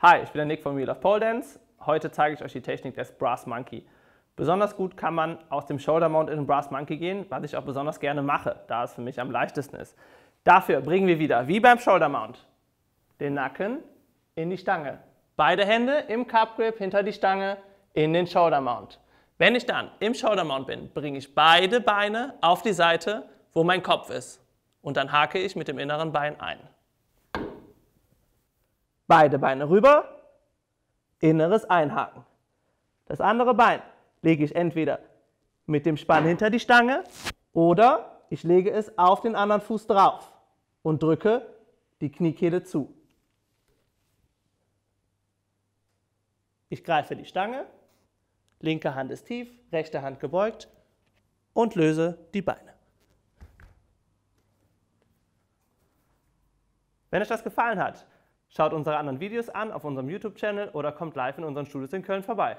Hi, ich bin der Nick von Wheel of Pole Dance. Heute zeige ich euch die Technik des Brass Monkey. Besonders gut kann man aus dem Shoulder Mount in den Brass Monkey gehen, was ich auch besonders gerne mache, da es für mich am leichtesten ist. Dafür bringen wir wieder, wie beim Shoulder Mount, den Nacken in die Stange. Beide Hände im Cup Grip hinter die Stange in den Shoulder Mount. Wenn ich dann im Shoulder Mount bin, bringe ich beide Beine auf die Seite, wo mein Kopf ist. Und dann hake ich mit dem inneren Bein ein. Beide Beine rüber, inneres Einhaken. Das andere Bein lege ich entweder mit dem Spann hinter die Stange oder ich lege es auf den anderen Fuß drauf und drücke die Kniekehle zu. Ich greife die Stange, linke Hand ist tief, rechte Hand gebeugt und löse die Beine. Wenn euch das gefallen hat, Schaut unsere anderen Videos an auf unserem YouTube-Channel oder kommt live in unseren Studios in Köln vorbei.